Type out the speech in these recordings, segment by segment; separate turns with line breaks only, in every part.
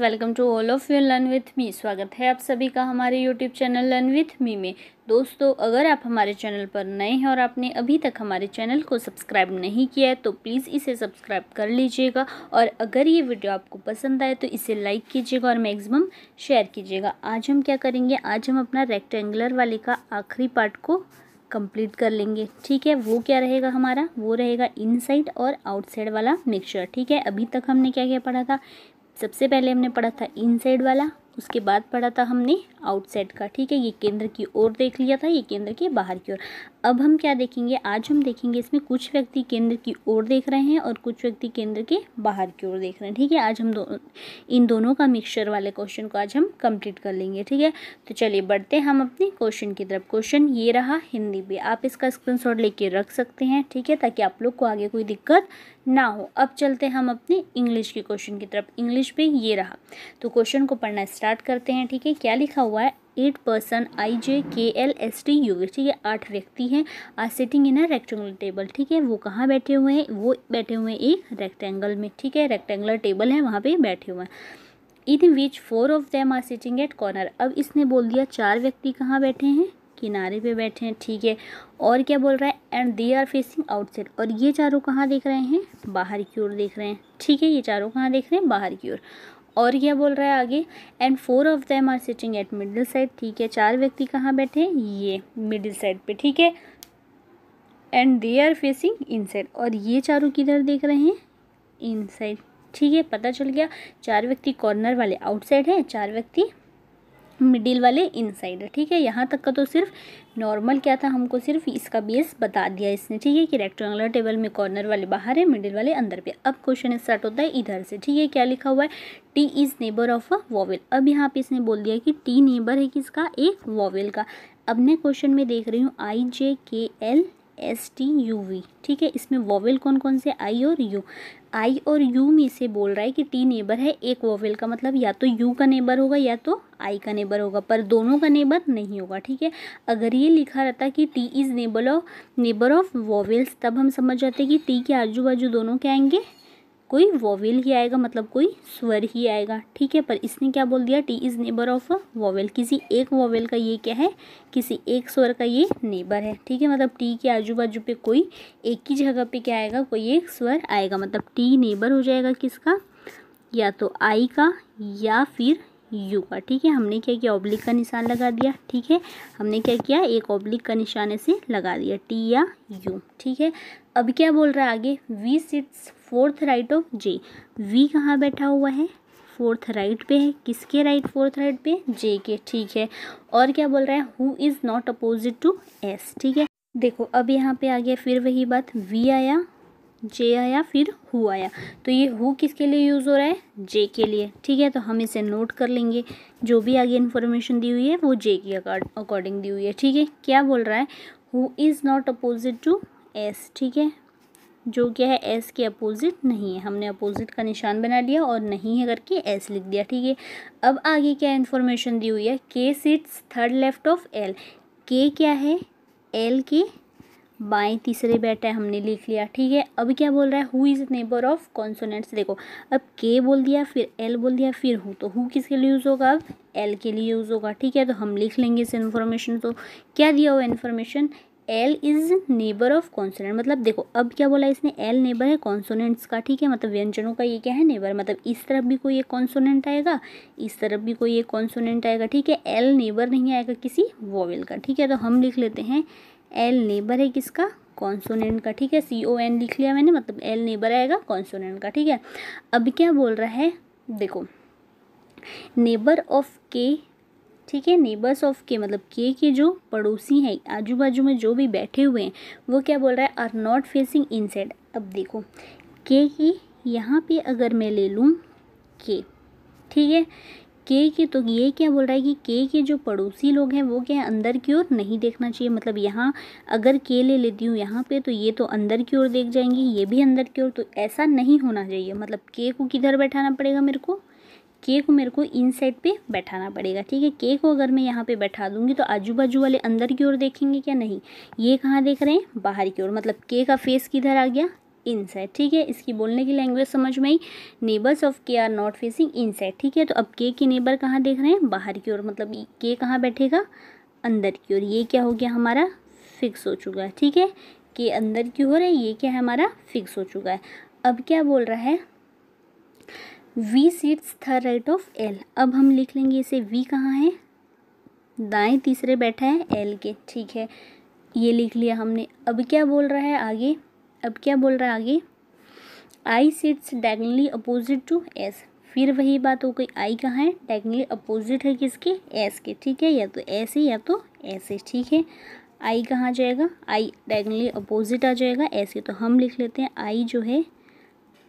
welcome to all of you learn with me स्वागत है आप सभी का हमारे YouTube channel learn with me में दोस्तों अगर आप हमारे चैनल पर नए हैं और आपने अभी तक हमारे चैनल को सब्सक्राइब नहीं किया है तो प्लीज़ इसे सब्सक्राइब कर लीजिएगा और अगर ये वीडियो आपको पसंद आए तो इसे लाइक कीजिएगा और मैक्सिमम शेयर कीजिएगा आज हम क्या करेंगे आज हम अपना रेक्टेंगुलर वाले का आखिरी पार्ट को कंप्लीट कर लेंगे ठीक है वो क्या रहेगा हमारा वो रहेगा इनसाइड और आउटसाइड वाला मिक्सचर ठीक है अभी तक हमने क्या क्या पढ़ा था सबसे पहले हमने पढ़ा था इनसाइड वाला उसके बाद पढ़ा था हमने आउटसाइड का ठीक है ये केंद्र की ओर देख लिया था ये केंद्र के बाहर की ओर अब हम क्या देखेंगे आज हम देखेंगे इसमें कुछ व्यक्ति केंद्र की ओर देख रहे हैं और कुछ व्यक्ति केंद्र के बाहर की ओर देख रहे हैं ठीक है आज हम दो इन दोनों का मिक्सचर वाले क्वेश्चन को आज हम कंप्लीट कर लेंगे ठीक है तो चलिए बढ़ते हैं हम अपने क्वेश्चन की तरफ क्वेश्चन ये रहा हिंदी पे आप इसका स्क्रीन लेके रख सकते हैं ठीक है ताकि आप लोग को आगे कोई दिक्कत ना हो अब चलते हम अपने इंग्लिश के क्वेश्चन की तरफ इंग्लिश पे ये रहा तो क्वेश्चन को पढ़ना स्टार्ट करते हैं ठीक है क्या लिखा हुआ है eight person I J K L S T you ठीक है आठ व्यक्ति हैं are sitting in a rectangular table ठीक है वो कहाँ बैठे हुए हैं वो बैठे हुए हैं एक रेक्टेंगल में ठीक है रेक्टेंगुलर टेबल है वहाँ पे बैठे हुए हैं in which four of them are sitting at corner अब इसने बोल दिया चार व्यक्ति कहाँ बैठे हैं किनारे पे बैठे हैं ठीक है और क्या बोल रहा है and they are facing outside और ये चारों कहाँ देख रहे हैं बाहर की ओर देख रहे हैं ठीक है ये चारों कहाँ देख रहे हैं बाहर की ओर और क्या बोल रहा है आगे and four of them are sitting at middle side ठीक है चार व्यक्ति कहाँ बैठे हैं ये मिडिल साइड पे ठीक है and they are facing in और ये चारों किधर देख रहे हैं इन ठीक है पता चल गया चार व्यक्ति कॉर्नर वाले आउटसाइड हैं चार व्यक्ति मिडिल वाले इनसाइड ठीक है यहाँ तक का तो सिर्फ नॉर्मल क्या था हमको सिर्फ इसका बेस बता दिया इसने ठीक है कि रेक्टोंगुलर टेबल में कॉर्नर वाले बाहर है मिडिल वाले अंदर पे अब क्वेश्चन स्टार्ट होता है इधर से ठीक है क्या लिखा हुआ है T is neighbour of a vowel अब यहाँ पे इसने बोल दिया कि टी नेबर है किसका एक वॉवेल का अब मैं क्वेश्चन में देख रही हूँ I J K L S T U V ठीक है इसमें वॉवेल कौन कौन से आई और यू आई और यू में से बोल रहा है कि टी नेबर है एक वॉवेल का मतलब या तो यू का नेबर होगा या तो आई का नेबर होगा पर दोनों का नेबर नहीं होगा ठीक है अगर ये लिखा रहता कि T is neighbour of neighbour of vowels तब हम समझ जाते कि टी के आजू बाजू दोनों के आएंगे कोई वोवेल ही आएगा मतलब कोई स्वर ही आएगा ठीक है पर इसने क्या बोल दिया T is neighbour of vowel किसी एक वोवेल का ये क्या है किसी एक स्वर का ये नेबर है ठीक है मतलब टी के आजू बाजू पे कोई एक ही जगह पे क्या आएगा कोई एक स्वर आएगा मतलब टी नेबर हो जाएगा किसका या तो आई का या फिर यू का ठीक है हमने क्या किया ऑब्लिक का निशान लगा दिया ठीक है हमने क्या किया एक ऑब्लिक का निशान ऐसे लगा दिया टी या यू ठीक है अब क्या बोल रहा है आगे V sits fourth right of J V कहाँ बैठा हुआ है फोर्थ राइट पे है किसके राइट फोर्थ राइट पे जे के ठीक है और क्या बोल रहा है who is not opposite to S ठीक है देखो अब यहाँ पे आ गया फिर वही बात वी आया जे आया फिर हु आया तो ये हु किसके लिए यूज़ हो रहा है जे के लिए ठीक है तो हम इसे नोट कर लेंगे जो भी आगे इन्फॉर्मेशन दी हुई है वो जे के अकॉर्डिंग दी हुई है ठीक है क्या बोल रहा है who is not opposite to S ठीक है जो क्या है एस के अपोज़िट नहीं है हमने अपोज़िट का निशान बना लिया और नहीं है करके एस लिख दिया ठीक है अब आगे क्या इन्फॉर्मेशन दी हुई है K sits third left of L के क्या है एल के बाएं तीसरे बैठा है हमने लिख लिया ठीक है अब क्या बोल रहा है who is neighbour of consonants देखो अब के बोल दिया फिर एल बोल दिया फिर हु तो हु किसके लिए यूज़ होगा अब एल के लिए यूज़ होगा ठीक है तो हम लिख लेंगे इस इन्फॉर्मेशन तो क्या दिया हुआ information L is neighbour of consonant मतलब देखो अब क्या बोला इसने एल नेबर है कॉन्सोनेंट्स का ठीक है मतलब व्यंजनों का ये क्या है नेबर मतलब इस तरफ भी कोई एक कॉन्सोनेंट आएगा इस तरफ भी कोई एक कॉन्सोनेंट आएगा ठीक है एल नेबर नहीं आएगा किसी वॉवेल का ठीक है तो हम लिख लेते हैं एल नेबर है किसका कॉन्सोनेंट का ठीक है सी ओ एन लिख लिया मैंने मतलब एल नेबर आएगा कॉन्सोनेंट का ठीक है अब क्या बोल रहा है देखो नेबर ऑफ के ठीक है नेबर्स ऑफ के मतलब के के जो पड़ोसी हैं आजू बाजू में जो भी बैठे हुए हैं वो क्या बोल रहा है आर नॉट फेसिंग इन अब देखो के की यहाँ पे अगर मैं ले लूँ के ठीक है के के तो ये क्या बोल रहा है कि के के जो पड़ोसी लोग हैं वो क्या है अंदर की ओर नहीं देखना चाहिए मतलब यहाँ अगर के ले लेती हूँ यहाँ पे तो ये तो अंदर की ओर देख जाएंगे ये भी अंदर की ओर तो ऐसा नहीं होना चाहिए मतलब के को किधर बैठाना पड़ेगा मेरे को केक को मेरे को इन साइड पर बैठाना पड़ेगा ठीक है केक को अगर मैं यहाँ पर बैठा दूँगी तो आजू बाजू वाले अंदर की ओर देखेंगे क्या नहीं ये कहाँ देख रहे हैं बाहर की ओर मतलब केक का फेस किधर आ गया इनसाइड ठीक है इसकी बोलने की लैंग्वेज समझ में आई neighbours of K are not facing inside ठीक है तो अब के के नेबर कहाँ देख रहे हैं बाहर की ओर मतलब के कहाँ बैठेगा अंदर की ओर ये क्या हो गया हमारा फिक्स हो चुका है ठीक है के अंदर की ओर है ये क्या है हमारा फिक्स हो चुका है अब क्या बोल रहा है V seats third right of L अब हम लिख लेंगे इसे वी कहाँ है दाएं तीसरे बैठा है एल के ठीक है ये लिख लिया हमने अब क्या बोल रहा है आगे अब क्या बोल रहा है आगे I seats diagonally opposite to S फिर वही बात हो गई आई कहाँ है डायगनली अपोजिट है किसके एस के ठीक है या तो ऐसे या तो ऐसे ठीक है आई कहाँ जाएगा आई डायगनली अपोजिट आ जाएगा ऐसे तो हम लिख लेते हैं आई जो है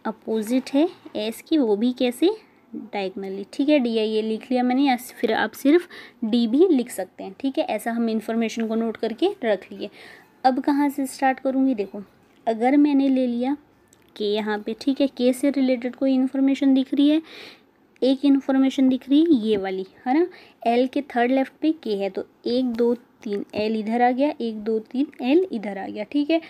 अपोजिट है एस की वो भी कैसे डायगनली ठीक है डी आई ये लिख लिया मैंने या फिर आप सिर्फ डी भी लिख सकते हैं ठीक है ऐसा हम इन्फॉर्मेशन को नोट करके रख लिए अब कहाँ से स्टार्ट करूँगी देखो अगर मैंने ले लिया के यहाँ पे ठीक है के से रिलेटेड कोई इन्फॉर्मेशन दिख रही है एक इन्फॉर्मेशन दिख रही है ये वाली है ना एल के थर्ड लेफ्ट पे के है तो एक दो तीन एल इधर आ गया एक दो तीन एल इधर आ गया ठीक है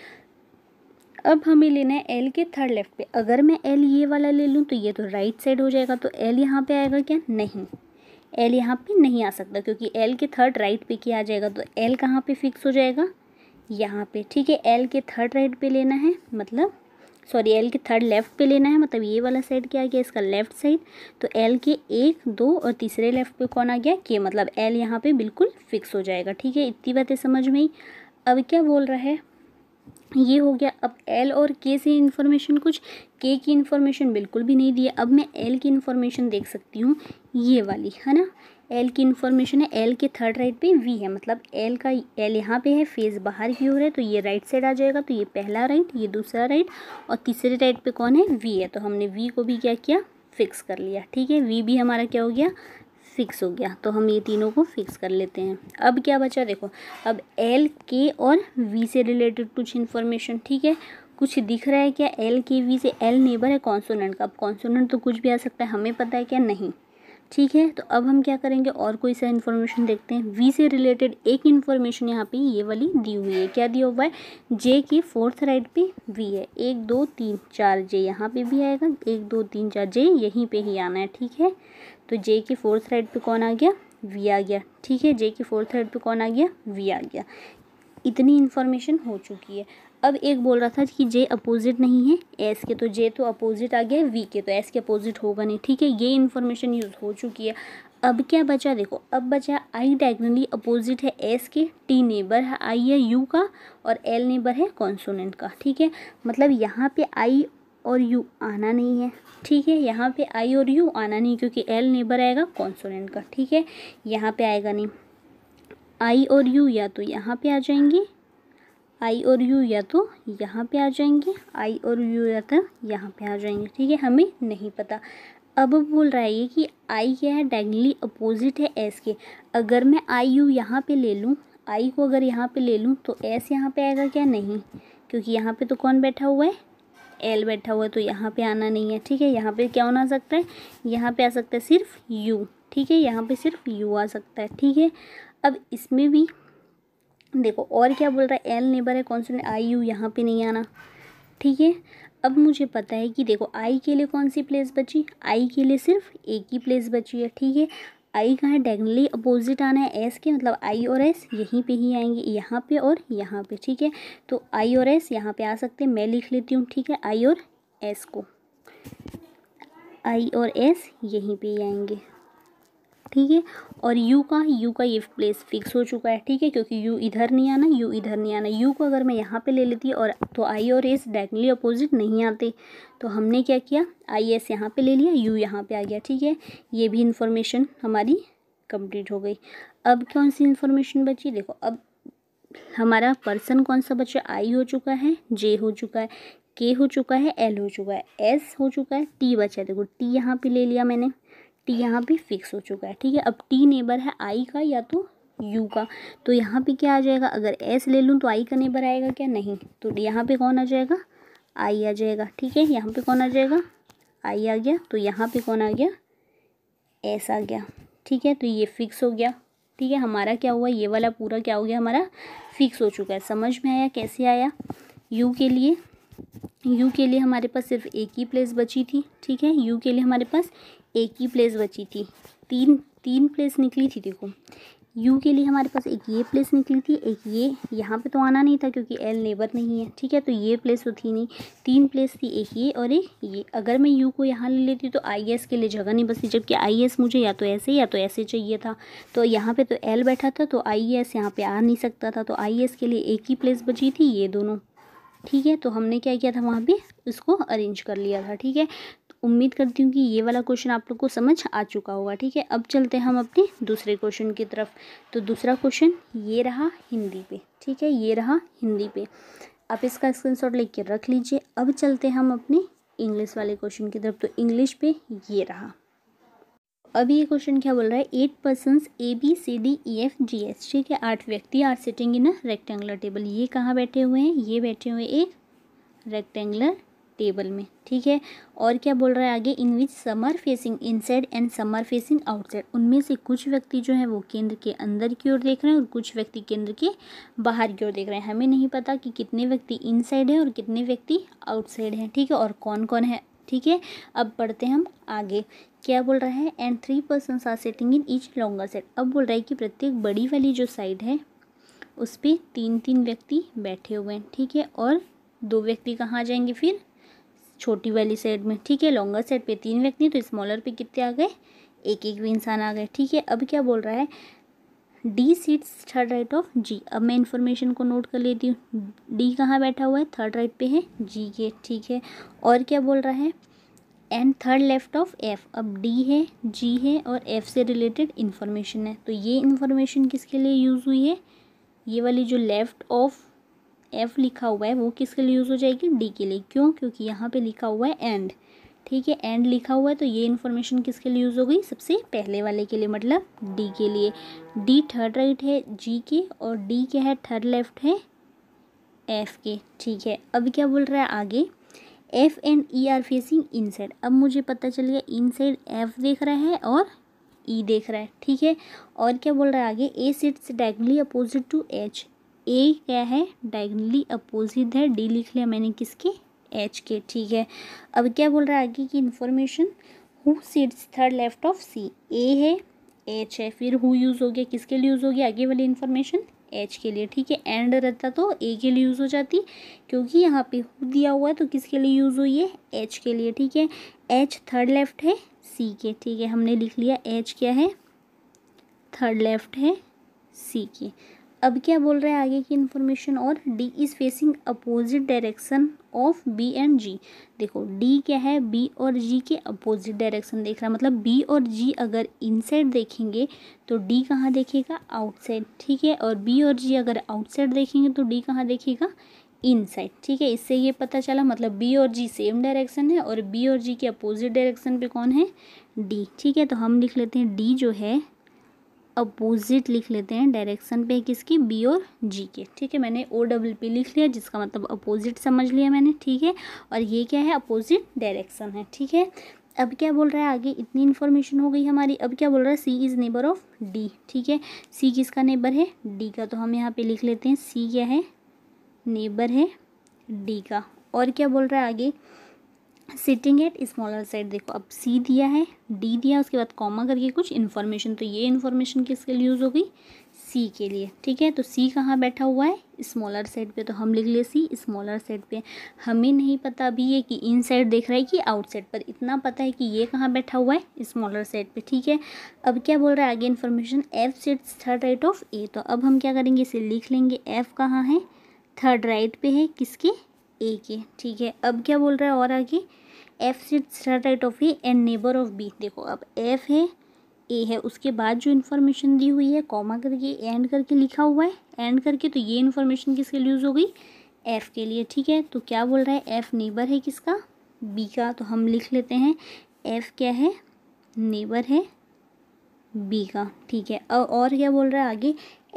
अब हमें लेना है एल के थर्ड लेफ्ट पे अगर मैं एल ये वाला ले लूँ तो ये तो राइट साइड हो जाएगा तो एल यहाँ पे आएगा क्या नहीं एल यहाँ पे नहीं आ सकता क्योंकि एल के थर्ड राइट पे किया जाएगा तो एल कहाँ पे फिक्स हो जाएगा यहाँ पे ठीक है एल के थर्ड राइट पे लेना है मतलब सॉरी एल के थर्ड लेफ़्ट पे लेना है मतलब ये वाला साइड क्या आ गया इसका लेफ़्ट साइड तो एल के एक दो और तीसरे लेफ़्ट पे कौन आ गया के मतलब एल यहाँ पे बिल्कुल फिक्स हो जाएगा ठीक है इतनी बातें समझ में ही अब क्या बोल रहा है ये हो गया अब एल और के से इन्फॉर्मेशन कुछ के की इन्फॉर्मेशन बिल्कुल भी नहीं दी है अब मैं एल की इन्फॉर्मेशन देख सकती हूँ ये वाली है ना एल की इन्फॉर्मेशन है एल के थर्ड राइट पे वी है मतलब एल का एल यहाँ पे है फेस बाहर की ओर है तो ये राइट साइड आ जाएगा तो ये पहला राइट ये दूसरा राइट और तीसरे राइट पर कौन है वी है तो हमने वी को भी क्या किया फिक्स कर लिया ठीक है वी भी हमारा क्या हो गया फिक्स हो गया तो हम ये तीनों को फिक्स कर लेते हैं अब क्या बचा देखो अब एल के और वी से रिलेटेड कुछ इन्फॉर्मेशन ठीक है कुछ दिख रहा है क्या एल के वी से एल नेबर है कॉन्सोनेंट का अब कॉन्सोनेंट तो कुछ भी आ सकता है हमें पता है क्या नहीं ठीक है तो अब हम क्या करेंगे और कोई सा इन्फॉर्मेशन देखते हैं वी से रिलेटेड एक इन्फॉर्मेशन यहाँ पे ये वाली दी हुई है क्या दिया हुआ है जे की फोर्थ राइट पे वी है एक दो तीन चार जे यहाँ पे भी आएगा एक दो तीन चार जे यहीं पे ही आना है ठीक है तो जे की फोर्थ राइट पे कौन आ गया वी आ गया ठीक है जे की फोर्थ राइट पर कौन आ गया वी आ गया इतनी इन्फॉर्मेशन हो चुकी है अब एक बोल रहा था कि जे अपोजिट नहीं है एस के तो जे तो अपोजिट आ गया वी के तो एस के अपोजिट होगा नहीं ठीक है ये इन्फॉर्मेशन यूज़ हो चुकी है अब क्या बचा देखो अब बचा आई डायगनली अपोजिट है एस के टी नेबर है आई है यू का और एल नेबर है कॉन्सोनेंट का ठीक है मतलब यहाँ पे आई और यू आना नहीं है ठीक है यहाँ पे आई और यू आना नहीं क्योंकि एल नेबर आएगा कॉन्सोनेंट का ठीक है यहाँ पे आएगा नहीं आई और यू या तो यहाँ पे आ जाएंगी आई और यू या तो यहाँ पे आ जाएंगे आई और यू या तो यहाँ पे आ जाएंगे ठीक है हमें नहीं पता अब बोल रहा है ये कि आई क्या है डायगनली अपोजिट है एस के अगर मैं आई यू यहाँ पे ले लूँ आई को अगर यहाँ पे ले लूँ तो एस यहाँ पे आएगा क्या नहीं क्योंकि यहाँ पे तो कौन बैठा हुआ है एल बैठा हुआ है तो यहाँ पे आना नहीं है ठीक है यहाँ पे क्या होना सकता है यहाँ पे आ सकता है सिर्फ यू ठीक है यहाँ पे सिर्फ यू आ सकता है ठीक है अब इसमें भी देखो और क्या बोल रहा है एल नेबर है कौन सा आई यू यहाँ पे नहीं आना ठीक है अब मुझे पता है कि देखो आई के लिए कौन सी प्लेस बची आई के लिए सिर्फ एक ही प्लेस बची है ठीक है आई का है डायगनली अपोजिट आना है एस के मतलब आई और एस यहीं पे ही आएंगे यहाँ पे और यहाँ पे ठीक है तो आई और एस यहाँ पे आ सकते हैं मैं लिख लेती हूँ ठीक है आई और एस को आई और एस यहीं पे ही आएंगे ठीक है और यू का यू का ये प्लेस फिक्स हो चुका है ठीक है क्योंकि यू इधर नहीं आना यू इधर नहीं आना यू को अगर मैं यहाँ पे ले लेती और तो आई और एस डायरेक्टली अपोजिट नहीं आते तो हमने क्या किया आई एस यहाँ पर ले लिया यू यहाँ पर आ गया ठीक है ये भी इन्फॉर्मेशन हमारी कंप्लीट हो गई अब कौन सी इन्फॉर्मेशन बची देखो अब हमारा पर्सन कौन सा बचा आई हो चुका है जे हो चुका है के हो चुका है एल हो चुका है एस हो चुका है टी बचा देखो टी यहाँ पे ले लिया मैंने टी यहाँ पे फिक्स हो चुका है ठीक है अब टी नेबर है आई का या तो यू का तो यहाँ पे क्या आ जाएगा अगर एस ले लूँ तो आई का नेबर आएगा क्या नहीं तो यहाँ पे कौन आ जाएगा आई आ जाएगा ठीक है यहाँ पे कौन आ जाएगा आई आ गया तो यहाँ पे कौन आ गया एस आ गया ठीक है तो ये फिक्स हो गया ठीक है हमारा क्या हुआ ये वाला पूरा क्या हो गया हमारा फिक्स हो चुका है समझ में आया कैसे आया यू के लिए यू के लिए हमारे पास सिर्फ एक ही प्लेस बची थी ठीक है यू के लिए हमारे पास एक ही प्लेस बची थी तीन तीन प्लेस निकली थी देखो यू के लिए हमारे पास एक ये प्लेस निकली थी एक ये यहाँ पे तो आना नहीं था क्योंकि एल नेबर नहीं है ठीक है तो ये प्लेस तो थी नहीं तीन प्लेस थी एक ये और एक ये अगर मैं यू को यहाँ ले लेती तो आई एस के लिए जगह नहीं बचती जबकि आई एस मुझे या तो ऐसे या तो ऐसे चाहिए था तो यहाँ पे तो एल बैठा था तो आई एस यहाँ पर आ नहीं सकता था तो आई एस के लिए एक ही प्लेस बची थी ये दोनों ठीक है तो हमने क्या किया था वहाँ पे इसको अरेंज कर लिया था ठीक है उम्मीद करती हूँ कि ये वाला क्वेश्चन आप लोग को समझ आ चुका होगा ठीक है अब चलते हैं हम अपने दूसरे क्वेश्चन की तरफ तो दूसरा क्वेश्चन ये रहा हिंदी पे ठीक है ये रहा हिंदी पे आप इसका शॉट लेकर रख लीजिए अब चलते हैं हम अपने इंग्लिश वाले क्वेश्चन की तरफ तो इंग्लिश पे ये रहा अभी ये क्वेश्चन क्या बोल रहा है eight person A B C D E F G S ठीक है आठ व्यक्ति are sitting in rectangular table ये कहाँ बैठे हुए हैं ये बैठे हुए एक रेक्टेंगुलर टेबल में ठीक है और क्या बोल रहा है आगे in which some are facing inside and some are facing outside उनमें से कुछ व्यक्ति जो है वो केंद्र के अंदर की ओर देख रहे हैं और कुछ व्यक्ति केंद्र के बाहर की ओर देख रहे हैं हमें नहीं पता कि कितने व्यक्ति इनसाइड है और कितने व्यक्ति आउटसाइड हैं ठीक है और कौन कौन है ठीक है अब पढ़ते हैं हम आगे क्या बोल रहा है and three person are sitting in each longer side अब बोल रहा है कि प्रत्येक बड़ी वाली जो साइड है उस पर तीन तीन व्यक्ति बैठे हुए हैं ठीक है और दो व्यक्ति कहाँ जाएंगे फिर छोटी वाली साइड में ठीक है लॉन्गर साइड पे तीन व्यक्ति तो स्मॉलर पे कितने आ गए एक एक भी इंसान आ गए ठीक है अब क्या बोल रहा है D seats third right of G अब मैं इन्फॉर्मेशन को नोट कर लेती हूँ डी कहाँ बैठा हुआ है थर्ड राइट पे है जी के ठीक है और क्या बोल रहा है and third left of F अब डी है जी है और एफ से रिलेटेड इन्फॉर्मेशन है तो ये इन्फॉर्मेशन किसके लिए यूज़ हुई है ये वाली जो लेफ्ट ऑफ एफ लिखा हुआ है वो किसके लिए यूज़ हो जाएगी डी के लिए क्यों क्योंकि यहाँ पे लिखा हुआ है एंड ठीक है एंड लिखा हुआ है तो ये इन्फॉर्मेशन किसके लिए यूज़ हो गई सबसे पहले वाले के लिए मतलब डी के लिए डी थर्ड राइट है जी के और डी क्या है थर्ड लेफ्ट है एफ के ठीक है अब क्या बोल रहा है आगे F and E are facing inside अब मुझे पता चल गया इन साइड एफ देख रहा है और ई e देख रहा है ठीक है और क्या बोल रहा है आगे A sits diagonally opposite to H A क्या है डायगनली अपोजिट है डी लिख लिया मैंने किसके एच के ठीक है अब क्या बोल रहा है आगे की information who sits third left of C A है एच है फिर हु यूज़ हो गया किसके लिए यूज़ हो गया आगे वाली इन्फॉर्मेशन एच के लिए ठीक है एंड रहता तो ए के लिए यूज़ हो जाती क्योंकि यहाँ पे हु दिया हुआ है तो किसके लिए यूज़ हुई है एच के लिए ठीक है एच थर्ड लेफ्ट है सी के ठीक है हमने लिख लिया एच क्या है थर्ड लेफ्ट है सी के अब क्या बोल रहे हैं आगे की इन्फॉर्मेशन और D is facing opposite direction of B and G देखो डी क्या है बी और जी के अपोजिट डायरेक्शन देख रहा है मतलब बी और जी अगर इनसाइड देखेंगे तो डी कहाँ देखेगा आउटसाइड ठीक है और बी और जी अगर आउटसाइड देखेंगे तो डी कहाँ देखेगा इनसाइड ठीक है इससे ये पता चला मतलब बी और जी सेम डायरेक्शन है और बी और जी के अपोजिट डायरेक्शन पे कौन है डी ठीक है तो हम लिख लेते हैं डी जो है अपोजिट लिख लेते हैं डायरेक्शन पे किसकी बी और जी के ठीक है मैंने ओ डब्ल पी लिख लिया जिसका मतलब अपोजिट समझ लिया मैंने ठीक है और ये क्या है अपोजिट डायरेक्शन है ठीक है अब क्या बोल रहा है आगे इतनी इन्फॉर्मेशन हो गई हमारी अब क्या बोल रहा है C is neighbour of D ठीक है सी किसका नेबर है डी का तो हम यहाँ पे लिख लेते हैं सी क्या है नेबर है डी का और क्या बोल रहा है आगे सिटिंग एट स्मॉलर साइड देखो अब सी दिया है डी दिया उसके बाद कॉमा करके कुछ इन्फॉर्मेशन तो ये इन्फॉर्मेशन किसके लिए यूज़ होगी सी के लिए ठीक है तो सी कहाँ बैठा हुआ है स्मॉलर साइड पे तो हम लिख ले सी स्मॉलर साइड पे हमें नहीं पता अभी ये कि इन साइड देख रहा है कि आउट साइड पर इतना पता है कि ये कहाँ बैठा हुआ है स्मॉलर साइड पे ठीक है अब क्या बोल रहा है आगे information F sits third right of A तो अब हम क्या करेंगे इसे लिख लेंगे एफ कहाँ है थर्ड राइट पर है किसके ए के ठीक है अब क्या बोल रहा है और आगे F start right of A and neighbour of B देखो अब एफ है ए है उसके बाद जो इन्फॉर्मेशन दी हुई है कॉमा करके एंड करके लिखा हुआ है एंड करके तो ये इन्फॉर्मेशन किसके लिए यूज़ हो गई एफ़ के लिए ठीक है तो क्या बोल रहा है एफ़ नेबर है किसका बी का तो हम लिख लेते हैं एफ़ क्या है नेबर है बी का ठीक है और क्या बोल रहा है आगे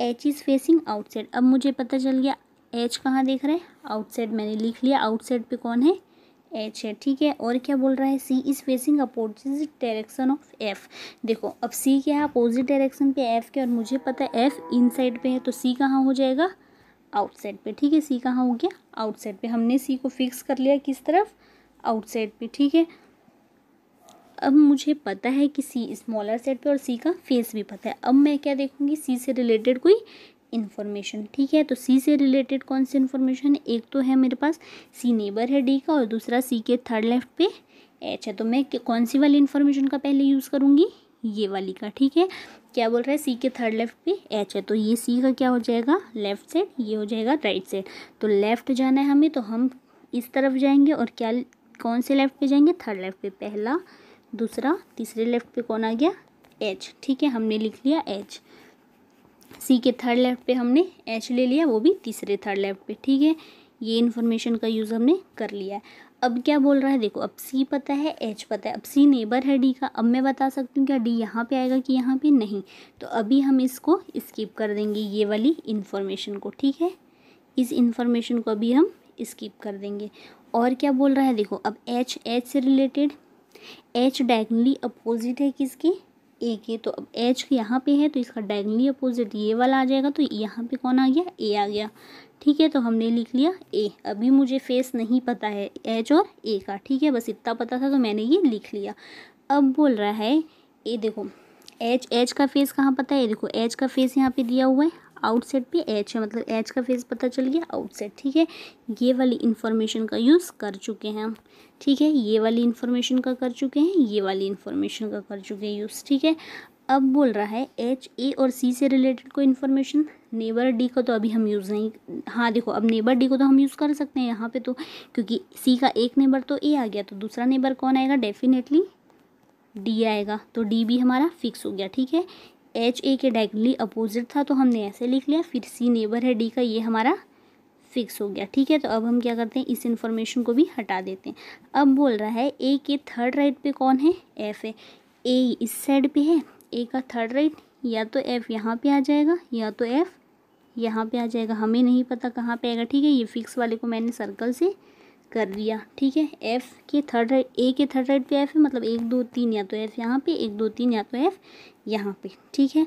एच इज़ फेसिंग आउटसाइड अब मुझे पता चल गया एच कहाँ देख रहा है आउटसाइड मैंने लिख लिया आउटसाइड पे कौन है एच है ठीक है और क्या बोल रहा है C is facing opposite direction of F देखो अब सी क्या है अपोजिट डायरेक्शन पे एफ के और मुझे पता है एफ इन साइड पे है तो सी कहाँ हो जाएगा आउटसाइड पे ठीक है सी कहाँ हो गया आउटसाइड पे हमने सी को फिक्स कर लिया किस तरफ आउटसाइड पे ठीक है अब मुझे पता है कि सी स्मॉलर सेट पे और सी का फेस भी पता है अब मैं क्या देखूँगी सी से रिलेटेड कोई इन्फॉर्मेशन ठीक है तो सी से रिलेटेड कौन सी इन्फॉर्मेशन है एक तो है मेरे पास सी नेबर है डी का और दूसरा सी के थर्ड लेफ्ट पे एच है तो मैं कौन सी वाली इन्फॉर्मेशन का पहले यूज़ करूँगी ये वाली का ठीक है क्या बोल रहा है सी के थर्ड लेफ्ट पे एच है तो ये सी का क्या हो जाएगा लेफ्ट साइड ये हो जाएगा राइट साइड तो लेफ़्ट जाना है हमें तो हम इस तरफ जाएंगे और क्या कौन से लेफ़्ट पे जाएंगे थर्ड लेफ़्ट पे पहला दूसरा तीसरे लेफ़्ट पे कौन आ गया एच ठीक है हमने लिख लिया एच सी के थर्ड लेफ्ट पे हमने एच ले लिया वो भी तीसरे थर्ड लेफ्ट पे ठीक है ये इन्फॉर्मेशन का यूज़ हमने कर लिया है अब क्या बोल रहा है देखो अब सी पता है एच पता है अब सी नेबर है डी का अब मैं बता सकती हूँ क्या डी यहाँ पे आएगा कि यहाँ पे नहीं तो अभी हम इसको स्किप कर देंगे ये वाली इन्फॉर्मेशन को ठीक है इस इन्फॉर्मेशन को अभी हम स्किप कर देंगे और क्या बोल रहा है देखो अब एच एच से रिलेटेड एच डायगनली अपोजिट है किसकी ए के तो अब एच यहाँ पे है तो इसका डायगनली अपोजिट ये वाला आ जाएगा तो यहाँ पे कौन आ गया ए आ गया ठीक है तो हमने लिख लिया ए अभी मुझे फेस नहीं पता है एच और ए का ठीक है बस इतना पता था तो मैंने ये लिख लिया अब बोल रहा है ए देखो एच एच का फेस कहाँ पता है ये देखो एच का फेस यहाँ पे दिया हुआ है आउटसाइड पे एच है मतलब एच का फेस पता चल गया आउटसाइड ठीक है ये वाली इन्फॉर्मेशन का यूज़ कर चुके हैं हम ठीक है ये वाली इन्फॉर्मेशन का कर चुके हैं ये वाली इन्फॉर्मेशन का कर चुके हैं यूज़ ठीक है अब बोल रहा है एच ए और सी से रिलेटेड कोई इन्फॉर्मेशन नेबर डी को तो अभी हम यूज़ नहीं हाँ देखो अब नेबर डी को तो हम यूज़ कर सकते हैं यहाँ पे तो क्योंकि सी का एक नेबर तो ए आ गया तो दूसरा नेबर कौन आएगा डेफिनेटली डी आएगा तो डी भी हमारा फिक्स हो गया ठीक है एच ए के डायरेक्टली अपोजिट था तो हमने ऐसे लिख लिया फिर सी नेबर है डी का ये हमारा फिक्स हो गया ठीक है तो अब हम क्या करते हैं इस इन्फॉर्मेशन को भी हटा देते हैं अब बोल रहा है ए के थर्ड राइट पे कौन है एफ़ है ए इस साइड पे है ए का थर्ड राइट या तो एफ़ यहाँ पे आ जाएगा या तो एफ़ यहाँ पे आ जाएगा हमें नहीं पता कहाँ पे आएगा ठीक है ये फिक्स वाले को मैंने सर्कल से कर दिया ठीक है एफ के थर्ड राइट ए के थर्ड राइट पे एफ है मतलब एक दो तीन या तो एफ यहाँ पे एक दो तीन या तो एफ यहाँ पे ठीक है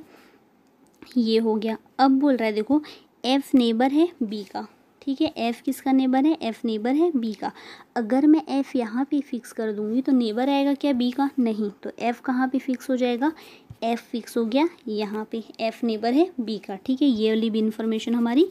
ये हो गया अब बोल रहा है देखो एफ नेबर है बी का ठीक है एफ़ किसका नेबर है एफ़ नेबर है बी का अगर मैं एफ़ यहाँ पे फिक्स कर दूंगी तो नेबर आएगा क्या बी का नहीं तो एफ़ कहाँ पे फिक्स हो जाएगा एफ़ फिक्स हो गया यहाँ पे एफ़ नेबर है बी का ठीक है ये वाली भी इंफॉर्मेशन हमारी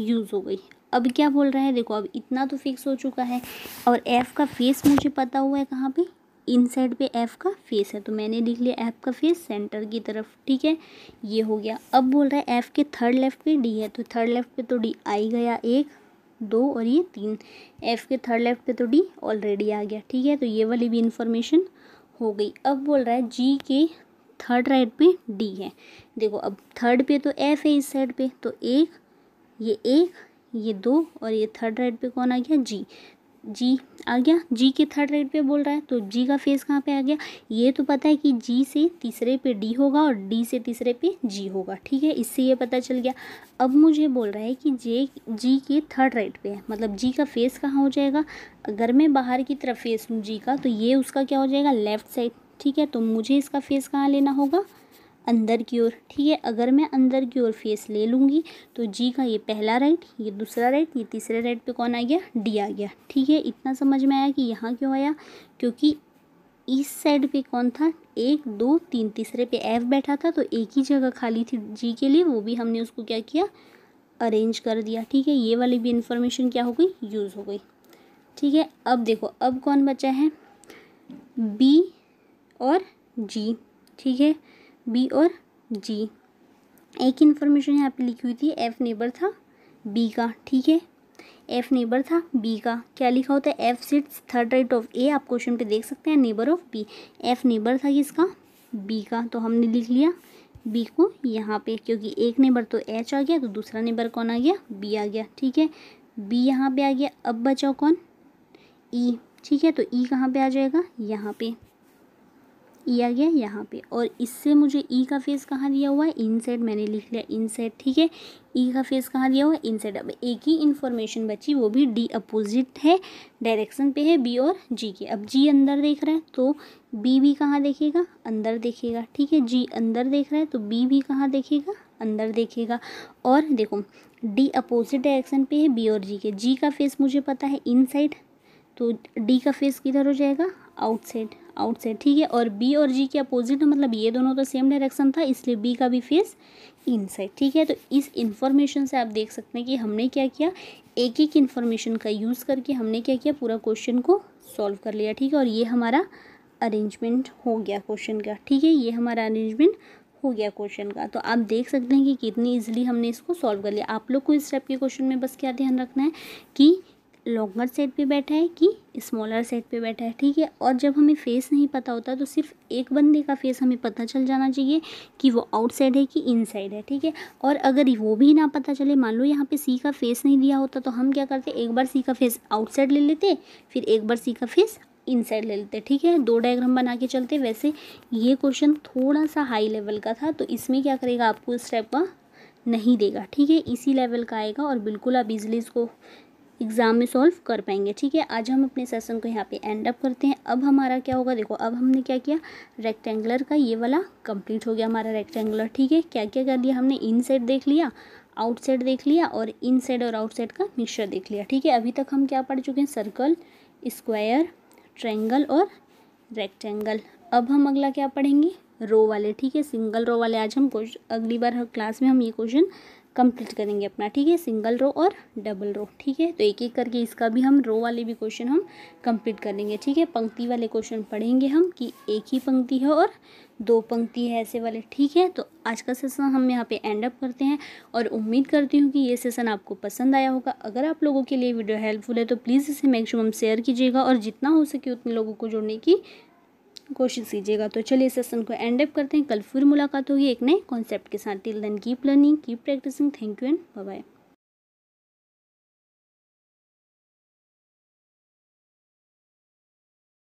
यूज़ हो गई अब क्या बोल रहा है देखो अब इतना तो फिक्स हो चुका है और एफ़ का फेस मुझे पता हुआ है कहाँ पे इन साइड पर एफ़ का फेस है तो मैंने लिख लिया एफ़ का फेस सेंटर की तरफ ठीक है ये हो गया अब बोल रहा है एफ़ के थर्ड लेफ्ट पे डी है तो थर्ड लेफ्ट पे तो डी आ ही गया एक दो और ये तीन एफ़ के थर्ड लेफ्ट पे तो डी ऑलरेडी आ गया ठीक है तो ये वाली भी इंफॉर्मेशन हो गई अब बोल रहा है जी के थर्ड राइट पे डी है देखो अब थर्ड पे तो एफ़ है इस साइड पे तो एक ये एक ये दो और ये थर्ड राइट पे कौन आ गया जी जी आ गया जी के थर्ड राइट पे बोल रहा है तो जी का फेस कहाँ पे आ गया ये तो पता है कि जी से तीसरे पे डी होगा और डी से तीसरे पे जी होगा ठीक है इससे ये पता चल गया अब मुझे बोल रहा है कि जे जी के थर्ड राइट पे है मतलब जी का फेस कहाँ हो जाएगा अगर मैं बाहर की तरफ फेस लूँ जी का तो ये उसका क्या हो जाएगा लेफ्ट साइड ठीक है तो मुझे इसका फेस कहाँ लेना होगा अंदर की ओर ठीक है अगर मैं अंदर की ओर फेस ले लूँगी तो जी का ये पहला राइट ये दूसरा राइट ये तीसरे राइट पे कौन आ गया डी आ गया ठीक है इतना समझ में आया कि यहाँ क्यों आया क्योंकि इस साइड पे कौन था एक दो तीन तीसरे पे एफ बैठा था तो एक ही जगह खाली थी जी के लिए वो भी हमने उसको क्या किया अरेंज कर दिया ठीक है ये वाली भी इन्फॉर्मेशन क्या हो गई यूज़ हो गई ठीक है अब देखो अब कौन बचा है बी और जी ठीक है बी और जी एक इन्फॉर्मेशन यहाँ पे लिखी हुई थी एफ़ नेबर था बी का ठीक है एफ़ नेबर था बी का क्या लिखा होता है F sits third right of A आप क्वेश्चन पे देख सकते हैं neighbour of B F neighbour था किसका बी का तो हमने लिख लिया बी को यहाँ पे क्योंकि एक नेबर तो एच आ गया तो दूसरा नेबर कौन आ गया बी आ गया ठीक है बी यहाँ पे आ गया अब बचाओ कौन ई e, ठीक है तो ई e कहाँ पे आ जाएगा यहाँ पे आ गया यहाँ पे और इससे मुझे ई e का फेस कहाँ दिया हुआ है इनसाइड मैंने लिख लिया इनसाइड ठीक है ई e का फेस कहाँ दिया हुआ है इनसाइड अब एक ही इन्फॉर्मेशन बची वो भी डी अपोजिट है डायरेक्शन पे है बी और जी के अब जी अंदर देख रहा है तो बी भी कहाँ देखेगा अंदर देखेगा ठीक है जी अंदर देख रहा है तो बी भी कहाँ देखेगा अंदर देखेगा और देखो डी अपोजिट डायरेक्शन पे है बी और जी के जी का फेस मुझे पता है इनसाइड तो डी का फेस किधर हो जाएगा आउटसाइड आउटसाइड ठीक है और बी और जी के अपोजिट मतलब ये दोनों तो सेम डायरेक्शन था इसलिए बी का भी फेस इनसाइड ठीक है तो इस इन्फॉर्मेशन से आप देख सकते हैं कि हमने क्या किया एक एक इन्फॉर्मेशन का यूज़ करके हमने क्या किया पूरा क्वेश्चन को सॉल्व कर लिया ठीक है और ये हमारा अरेंजमेंट हो गया क्वेश्चन का ठीक है ये हमारा अरेंजमेंट हो गया क्वेश्चन का तो आप देख सकते हैं कि कितनी इजीली हमने इसको सॉल्व कर लिया आप लोग को इस टाइप के क्वेश्चन में बस क्या ध्यान रखना है कि लॉन्गर सेट पे बैठा है कि स्मॉलर सेट पे बैठा है ठीक है और जब हमें फेस नहीं पता होता तो सिर्फ एक बंदे का फेस हमें पता चल जाना चाहिए कि वो आउटसाइड है कि इनसाइड है ठीक है और अगर वो भी ना पता चले मान लो यहाँ पे सी का फेस नहीं दिया होता तो हम क्या करते एक बार सी का फेस आउटसाइड ले लेते फिर एक बार सी का फेस इनसाइड ले लेते ठीक है दो डायग्राम बना के चलते वैसे ये क्वेश्चन थोड़ा सा हाई लेवल का था तो इसमें क्या करेगा आपको इस टाइप का नहीं देगा ठीक है इसी लेवल का आएगा और बिल्कुल आप इजली इसको एग्ज़ाम में सॉल्व कर पाएंगे ठीक है आज हम अपने सेशन को यहाँ पे एंड अप करते हैं अब हमारा क्या होगा देखो अब हमने क्या किया रेक्टेंगुलर का ये वाला कंप्लीट हो गया हमारा रेक्टेंगुलर ठीक है क्या क्या कर दिया हमने इन देख लिया आउटसाइड देख लिया और इन साइड और आउटसाइड का मिक्सर देख लिया ठीक है अभी तक हम क्या पढ़ चुके हैं सर्कल स्क्वायर ट्रेंगल और रेक्टेंगल अब हम अगला क्या पढ़ेंगे रो वाले ठीक है सिंगल रो वाले आज हम क्वेश्चन अगली बार क्लास में हम ये क्वेश्चन कंप्लीट करेंगे अपना ठीक है सिंगल रो और डबल रो ठीक है तो एक एक करके इसका भी हम रो वाले भी क्वेश्चन हम कंप्लीट कर लेंगे ठीक है पंक्ति वाले क्वेश्चन पढ़ेंगे हम कि एक ही पंक्ति है और दो पंक्ति है ऐसे वाले ठीक है तो आज का सेशन हम यहाँ पे एंड अप करते हैं और उम्मीद करती हूँ कि ये सेशन आपको पसंद आया होगा अगर आप लोगों के लिए वीडियो हेल्पफुल है तो प्लीज़ इसे मैक्सिमम शेयर कीजिएगा और जितना हो सके उतने लोगों को जोड़ने की कोशिश कीजिएगा तो चलिए सेशन को एंड अप करते हैं कल फिर मुलाकात होगी एक नए कॉन्सेप्ट के साथ till then keep learning keep practising thank you and bye